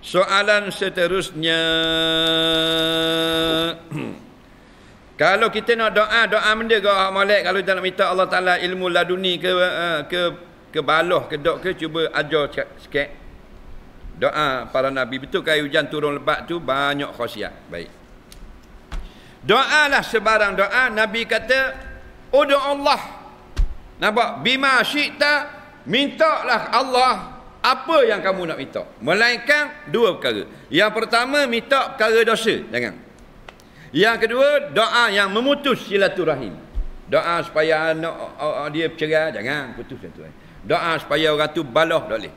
Soalan seterusnya Kalau kita nak doa Doa benda ke Allah Malik Kalau kita nak minta Allah Ta'ala ilmu laduni ke eh, Ke ke baloh ke dok ke Cuba ajar sikit Doa para Nabi Betul kayu hujan turun lebat tu Banyak khosiat Baik Doa lah sebarang doa Nabi kata Udu Allah Nampak Bima syikta Mintalah Allah Allah apa yang kamu nak minta melainkan dua perkara yang pertama minta perkara dosa jangan yang kedua doa yang memutus silaturahim doa supaya anak dia bercerai jangan putus tu doa supaya orang tu baloh tak boleh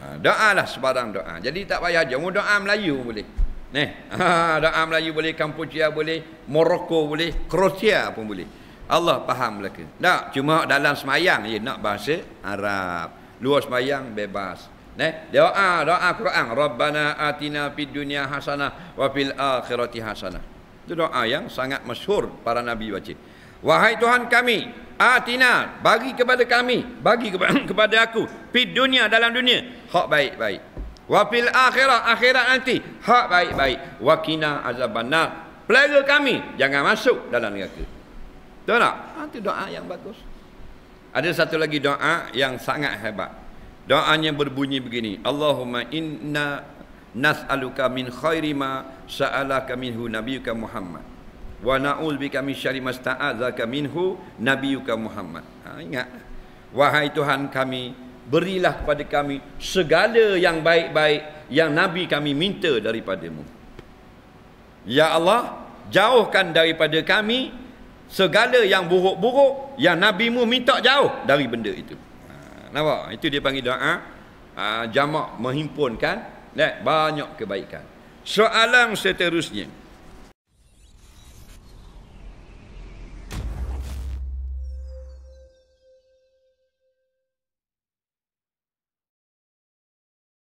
ha, doa lah sebarang doa jadi tak payah je mau doa Melayu boleh ni ha, doa Melayu boleh Kampuchea boleh Morocco boleh Kroasia pun boleh Allah faham belaka tak cuma dalam semayang je nak bahasa Arab luas bayang bebas ne doa doa Quran rabbana atina fid dunya hasanah wa fil akhirati hasanah itu doa yang sangat masyhur para nabi baca wahai tuhan kami atina bagi kepada kami bagi kepada, kepada aku fid dunya dalam dunia hak baik baik wa fil akhirah akhirat nanti hak baik baik wa qina azabannar pelaga kami jangan masuk dalam neraka Tahu tak? Ah, itu doa yang bagus. Ada satu lagi doa yang sangat hebat. Doanya berbunyi begini. Allahumma inna nas'aluka min khairi ma sa'alaka minhu nabiyuka Muhammad. Wa na'udzubika min syarri ma sta'adzaka minhu nabiyuka Muhammad. Ha, ingat. Wahai Tuhan kami, berilah kepada kami segala yang baik-baik yang nabi kami minta daripadamu. Ya Allah, jauhkan daripada kami segala yang buruk-buruk yang Nabi mu minta jauh dari benda itu. Ha, nampak? Itu dia panggil doa. Ha, jamak menghimpunkan. Eh, banyak kebaikan. Soalan seterusnya.